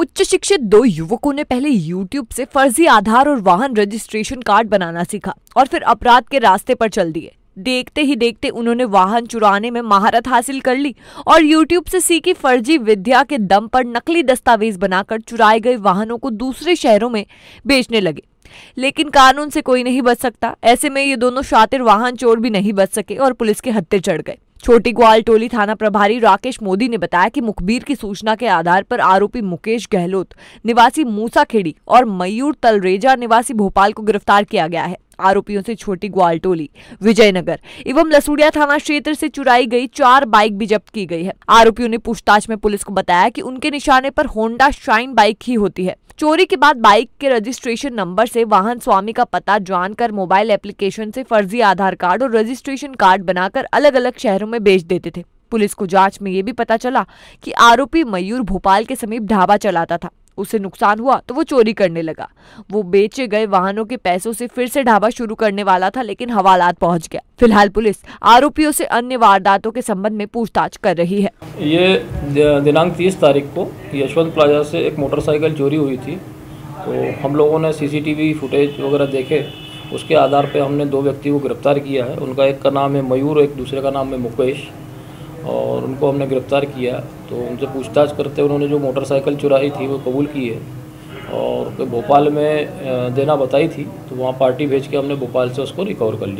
उच्च शिक्षित दो युवकों ने पहले यूट्यूब से फर्जी आधार और वाहन रजिस्ट्रेशन कार्ड बनाना सीखा और फिर अपराध के रास्ते पर चल दिए देखते ही देखते उन्होंने वाहन चुराने में महारत हासिल कर ली और यूट्यूब से सीखी फर्जी विद्या के दम पर नकली दस्तावेज बनाकर चुराए गए वाहनों को दूसरे शहरों में बेचने लगे लेकिन कानून से कोई नहीं बच सकता ऐसे में ये दोनों शातिर वाहन चोर भी नहीं बच सके और पुलिस के हत्ते चढ़ गए छोटी ग्वाल टोली थाना प्रभारी राकेश मोदी ने बताया कि मुखबिर की सूचना के आधार पर आरोपी मुकेश गहलोत निवासी मूसाखेड़ी और मयूर तलरेजा निवासी भोपाल को गिरफ्तार किया गया है आरोपियों से छोटी ग्वालटोली विजयनगर एवं लसुड़िया थाना क्षेत्र से चुराई गई चार बाइक भी जब्त की गई है आरोपियों ने पूछताछ में पुलिस को बताया कि उनके निशाने पर होंडा शाइन बाइक ही होती है चोरी के बाद बाइक के रजिस्ट्रेशन नंबर से वाहन स्वामी का पता जानकर मोबाइल एप्लीकेशन से फर्जी आधार कार्ड और रजिस्ट्रेशन कार्ड बनाकर अलग अलग शहरों में बेच देते थे पुलिस को जांच में ये भी पता चला कि आरोपी मयूर भोपाल के समीप ढाबा चलाता था उसे नुकसान हुआ तो वो चोरी करने लगा वो बेचे गए वाहनों के पैसों से फिर से ढाबा शुरू करने वाला था लेकिन हवालात पहुंच गया फिलहाल पुलिस आरोपियों से अन्य वारदातों के संबंध में पूछताछ कर रही है ये दिनांक तीस तारीख को यशवंत प्लाजा से एक मोटरसाइकिल चोरी हुई थी तो हम लोगों ने सीसीटीवी फुटेज वगैरह देखे उसके आधार पर हमने दो व्यक्ति को गिरफ्तार किया है उनका एक का नाम है मयूर एक दूसरे का नाम है मुकेश और उनको हमने गिरफ्तार किया तो उनसे पूछताछ करते उन्होंने जो मोटरसाइकिल चुराई थी वो कबूल की है और भोपाल में देना बताई थी तो वहाँ पार्टी भेज के हमने भोपाल से उसको रिकवर कर लिया